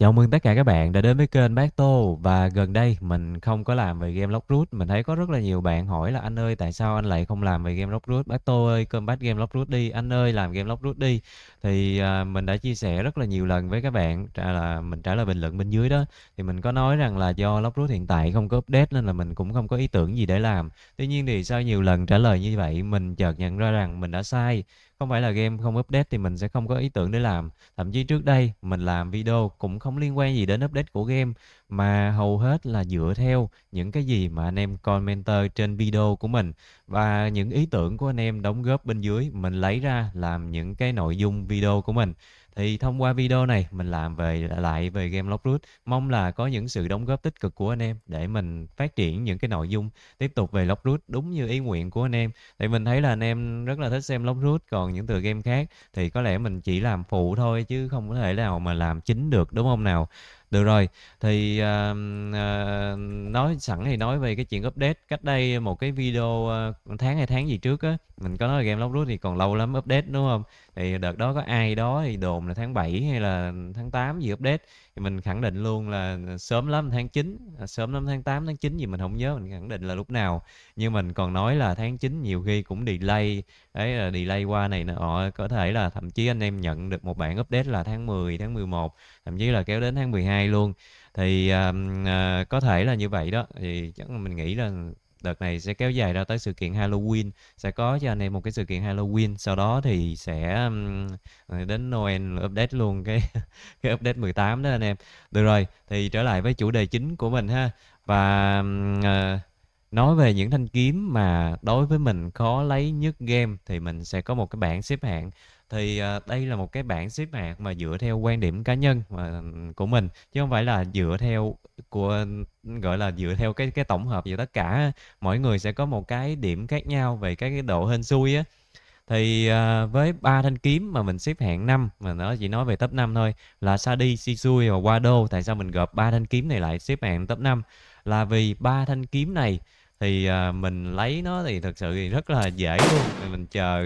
Chào mừng tất cả các bạn đã đến với kênh Bác Tô và gần đây mình không có làm về game Lock Root. Mình thấy có rất là nhiều bạn hỏi là anh ơi tại sao anh lại không làm về game Lock Root? Bác Tô ơi cơm bát game Lock Root đi, anh ơi làm game Lock Root đi. Thì à, mình đã chia sẻ rất là nhiều lần với các bạn trả là mình trả lời bình luận bên dưới đó thì mình có nói rằng là do Lock Root hiện tại không có update nên là mình cũng không có ý tưởng gì để làm. Tuy nhiên thì sau nhiều lần trả lời như vậy mình chợt nhận ra rằng mình đã sai không phải là game không update thì mình sẽ không có ý tưởng để làm thậm chí trước đây mình làm video cũng không liên quan gì đến update của game mà hầu hết là dựa theo những cái gì mà anh em commenter trên video của mình và những ý tưởng của anh em đóng góp bên dưới mình lấy ra làm những cái nội dung video của mình thì thông qua video này mình làm về à, lại về game Lock Root mong là có những sự đóng góp tích cực của anh em để mình phát triển những cái nội dung tiếp tục về Lock Root đúng như ý nguyện của anh em thì mình thấy là anh em rất là thích xem Lock Root còn những từ game khác thì có lẽ mình chỉ làm phụ thôi chứ không có thể nào mà làm chính được đúng không nào được rồi, thì uh, uh, nói sẵn thì nói về cái chuyện update cách đây một cái video uh, tháng hay tháng gì trước á, mình có nói là game lóc rút thì còn lâu lắm update đúng không? Thì đợt đó có ai đó thì đồn là tháng 7 hay là tháng 8 gì update thì mình khẳng định luôn là sớm lắm tháng 9, à, sớm lắm tháng 8 tháng 9 gì mình không nhớ mình khẳng định là lúc nào. Nhưng mình còn nói là tháng 9 nhiều khi cũng delay, đấy là delay qua này nọ, có thể là thậm chí anh em nhận được một bản update là tháng 10, tháng 11, thậm chí là kéo đến tháng 12 2022 luôn thì um, uh, có thể là như vậy đó thì chắc mình nghĩ là đợt này sẽ kéo dài ra tới sự kiện Halloween sẽ có cho anh em một cái sự kiện Halloween sau đó thì sẽ um, đến Noel update luôn cái cái update 18 đó anh em được rồi thì trở lại với chủ đề chính của mình ha và uh, nói về những thanh kiếm mà đối với mình khó lấy nhất game thì mình sẽ có một cái bảng xếp hạng thì ờ, đây là một cái bảng xếp hạng mà dựa theo quan điểm cá nhân mà ờ, của mình chứ không phải là dựa theo của gọi là dựa theo cái cái tổng hợp về tất cả mỗi người sẽ có một cái điểm khác nhau về cái, cái độ hên xui á thì ờ, với ba thanh kiếm mà mình xếp hạng năm mà nó chỉ nói về top 5 thôi là Sadi, Shisui và Wado tại sao mình gộp ba thanh kiếm này lại xếp hạng top 5 là vì ba thanh kiếm này thì mình lấy nó thì thật sự thì rất là dễ luôn mình chờ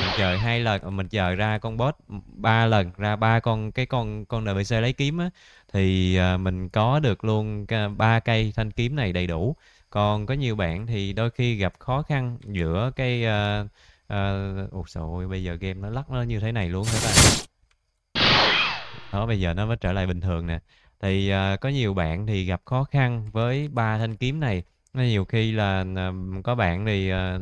mình chờ hai lần ờ, mình chờ ra con boss ba lần ra ba con cái con con npc lấy kiếm á thì ờ, mình có được luôn ba cây thanh kiếm này đầy đủ còn có nhiều bạn thì đôi khi gặp khó khăn giữa cái uh, uh, ôi trời bây giờ game nó lắc nó như thế này luôn các bạn đó bây giờ nó mới trở lại bình thường nè thì uh, có nhiều bạn thì gặp khó khăn với ba thanh kiếm này nhiều khi là à, có bạn thì à,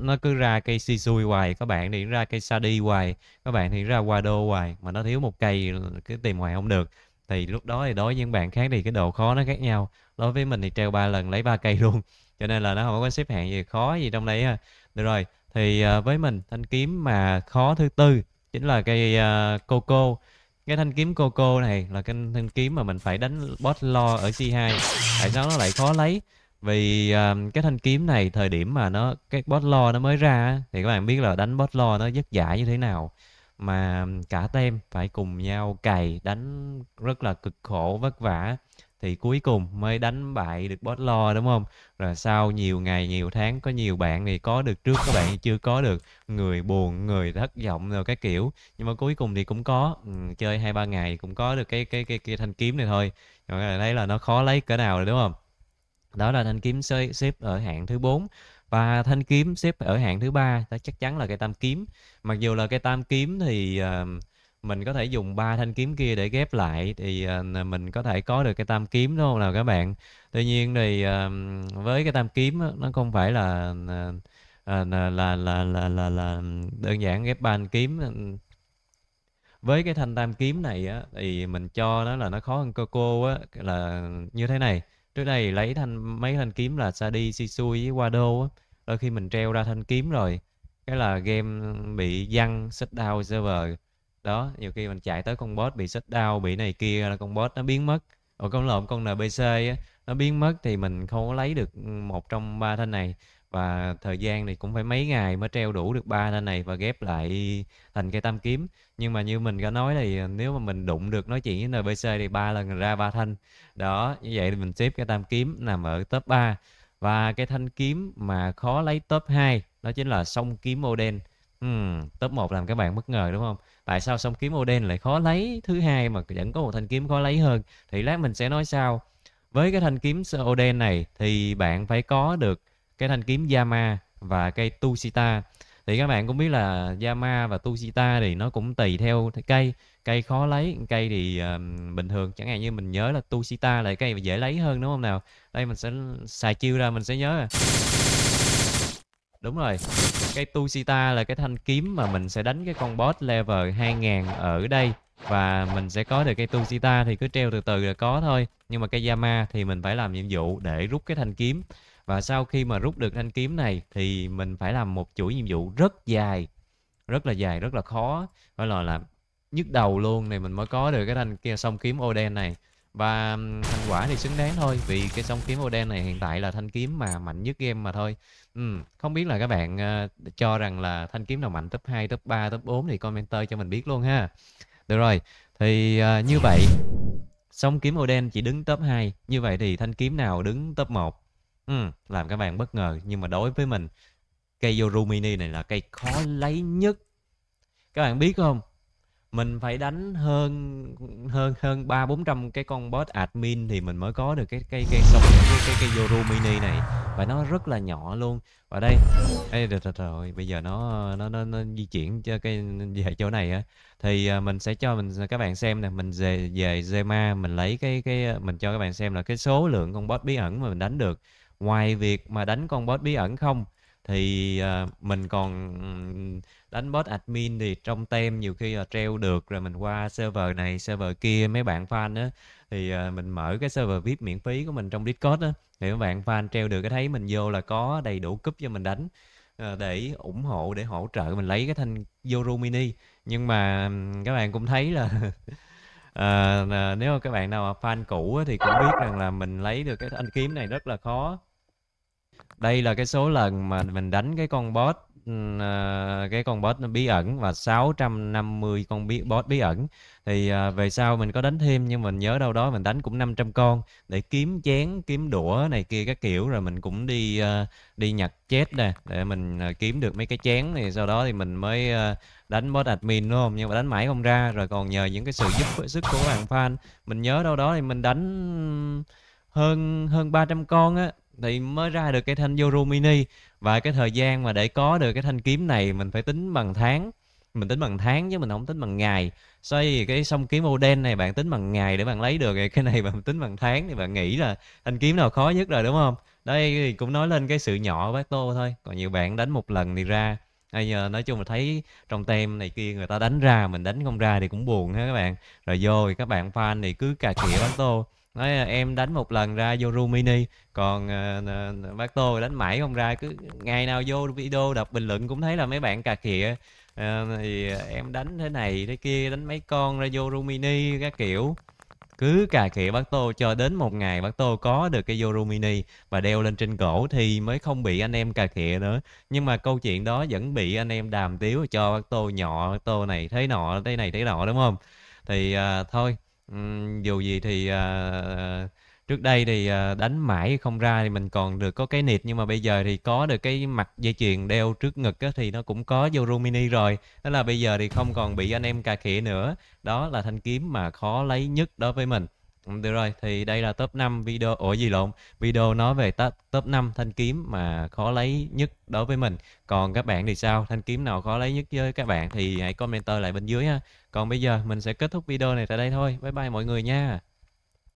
nó cứ ra cây si xui hoài có bạn thì ra cây sa đi hoài có bạn thì ra qua đô hoài mà nó thiếu một cây cứ tìm hoài không được thì lúc đó thì đối với những bạn khác thì cái độ khó nó khác nhau đối với mình thì treo ba lần lấy ba cây luôn cho nên là nó không có xếp hạng gì khó gì trong đấy ha được rồi thì à, với mình thanh kiếm mà khó thứ tư chính là cây à, coco cái thanh kiếm coco này là cái thanh kiếm mà mình phải đánh boss lo ở C2 tại sao nó lại khó lấy vì um, cái thanh kiếm này thời điểm mà nó cái boss lo nó mới ra thì các bạn biết là đánh boss lo nó vất vả như thế nào mà cả tem phải cùng nhau cày đánh rất là cực khổ vất vả thì cuối cùng mới đánh bại được boss lo đúng không rồi sau nhiều ngày nhiều tháng có nhiều bạn thì có được trước các bạn chưa có được người buồn người thất vọng rồi cái kiểu nhưng mà cuối cùng thì cũng có ừ, chơi hai ba ngày cũng có được cái cái cái, cái thanh kiếm này thôi rồi thấy là nó khó lấy cỡ nào rồi đúng không đó là thanh kiếm xếp ở hạng thứ 4 và thanh kiếm xếp ở hạng thứ ba đó chắc chắn là cây tam kiếm mặc dù là cây tam kiếm thì uh, mình có thể dùng ba thanh kiếm kia để ghép lại thì uh, mình có thể có được cái tam kiếm đúng không nào các bạn tuy nhiên thì uh, với cái tam kiếm nó không phải là uh, là, là là là là là đơn giản ghép ba thanh kiếm với cái thanh tam kiếm này á, thì mình cho nó là nó khó hơn cô cô á, là như thế này trước đây lấy thanh mấy thanh kiếm là đi Sadi, Shisui với Wado á đôi khi mình treo ra thanh kiếm rồi cái là game bị văng shut đau server đó nhiều khi mình chạy tới con boss bị shut đau bị này kia là con boss nó biến mất rồi con lộn con npc á, nó biến mất thì mình không có lấy được một trong ba thanh này và thời gian thì cũng phải mấy ngày mới treo đủ được ba lên này và ghép lại thành cây tam kiếm nhưng mà như mình đã nói thì ờ, nếu mà mình đụng được nói chuyện với NPC thì ba lần ra ba thanh đó như vậy thì mình xếp cây tam kiếm nằm ở top 3 và cái thanh kiếm mà khó lấy top 2 đó chính là sông kiếm Oden Ừ, top 1 làm các bạn bất ngờ đúng không? Tại sao sông kiếm Oden lại khó lấy thứ hai mà vẫn có một thanh kiếm khó lấy hơn? Thì lát mình sẽ nói sao Với cái thanh kiếm Oden này thì bạn phải có được cái thanh kiếm Yama và cây Tushita thì các bạn cũng biết là Yama và Tushita thì nó cũng tùy theo cây cây khó lấy cây thì um, bình thường chẳng hạn như mình nhớ là Tushita là cây dễ lấy hơn đúng không nào đây mình sẽ xài chiêu ra mình sẽ nhớ à. đúng rồi cây Tushita là cái thanh kiếm mà mình sẽ đánh cái con boss level 2000 ở đây và mình sẽ có được cây Tushita thì cứ treo từ từ là có thôi nhưng mà cây Yama thì mình phải làm nhiệm vụ để rút cái thanh kiếm và sau khi mà rút được thanh kiếm này thì mình phải làm một chuỗi nhiệm vụ rất dài rất là dài rất là khó phải là làm nhức đầu luôn này mình mới có được cái thanh kia song kiếm đen này và thành quả thì xứng đáng thôi vì cái song kiếm đen này hiện tại là thanh kiếm mà mạnh nhất game mà thôi ừ, không biết là các bạn uh, cho rằng là thanh kiếm nào mạnh top 2, top 3, top 4 thì commenter cho mình biết luôn ha được rồi thì uh, như vậy song kiếm đen chỉ đứng top 2 như vậy thì thanh kiếm nào đứng top 1 Ừm, làm các bạn bất ngờ, nhưng mà đối với mình, cây Yoru Mini này là cây khó lấy nhất. Các bạn biết không? Mình phải đánh hơn hơn hơn ba bốn trăm cái con bot admin thì mình mới có được cái cây cây sông cái cây cây Yoru Mini này và nó rất là nhỏ luôn. Và đây, ê trời, rồi trời bây giờ nó nó nó, nó di chuyển cho cái về chỗ này á thì à, mình sẽ cho mình các bạn xem nè, mình về về Zema mình lấy cái cái mình cho các bạn xem là cái số lượng con bot bí ẩn mà mình đánh được ngoài việc mà đánh con boss bí ẩn không thì uh, mình còn đánh boss admin thì trong tem nhiều khi là treo được rồi mình qua server này server kia mấy bạn fan á thì uh, mình mở cái server vip miễn phí của mình trong discord á thì mấy bạn fan treo được cái thấy mình vô là có đầy đủ cúp cho mình đánh uh, để ủng hộ để hỗ trợ mình lấy cái thanh Yoru Mini nhưng mà các bạn cũng thấy là à, nếu mà các bạn nào mà fan cũ thì cũng biết rằng là mình lấy được cái thanh kiếm này rất là khó đây là cái số lần mà mình đánh cái con boss À, cái con boss nó bí ẩn và 650 con bí boss bí ẩn thì à, về sau mình có đánh thêm nhưng mình nhớ đâu đó mình đánh cũng 500 con để kiếm chén kiếm đũa này kia các kiểu rồi mình cũng đi à, đi nhặt chết nè để mình kiếm được mấy cái chén thì sau đó thì mình mới uh, đánh boss admin đúng không nhưng mà đánh mãi không ra rồi còn nhờ những cái sự giúp sức của bạn fan mình nhớ đâu đó thì mình đánh hơn hơn 300 con á thì mới ra được cái thanh Yoro Mini và cái thời gian mà để có được cái thanh kiếm này mình phải tính bằng tháng mình tính bằng tháng chứ mình không tính bằng ngày, so với cái song kiếm ô đen này bạn tính bằng ngày để bạn lấy được cái này bạn tính bằng tháng thì bạn nghĩ là thanh kiếm nào khó nhất rồi đúng không đây thì cũng nói lên cái sự nhỏ của bác tô thôi còn nhiều bạn đánh một lần thì ra hay giờ nói chung là thấy trong tem này kia người ta đánh ra mình đánh không ra thì cũng buồn ha các bạn rồi vô thì các bạn fan thì cứ cà khịa bác tô nói à, em đánh một lần ra vô room mini còn uh, bác tô đánh mãi không ra cứ ngày nào vô video đọc bình luận cũng thấy là mấy bạn cà khịa uh, thì em đánh thế này thế kia đánh mấy con ra vô room mini các kiểu cứ cà khịa bác tô cho đến một ngày bác tô có được cái Zoro mini và đeo lên trên cổ thì mới không bị anh em cà khịa nữa nhưng mà câu chuyện đó vẫn bị anh em đàm tiếu cho bác tô nhỏ bác tô này thế nọ thế này thế nọ đúng không thì à, thôi dù gì thì, ờ, trước đây thì, ờ, đánh mãi không ra thì mình còn được có cái nịt, nhưng mà bây giờ thì có được cái mặt dây chuyền đeo trước ngực á, thì nó cũng có vô ru mini rồi. đó là bây giờ thì không còn bị anh em cà khịa nữa. Đó là thanh kiếm mà khó lấy nhất đối với mình. Được rồi, thì đây là top 5 video, ủa gì lộn, video nói về top, top 5 thanh kiếm mà khó lấy nhất đối với mình. Còn các bạn thì sao, thanh kiếm nào khó lấy nhất với các bạn thì hãy comment lại bên dưới ha. Còn bây giờ mình sẽ kết thúc video này tại đây thôi. Bye bye mọi người nha.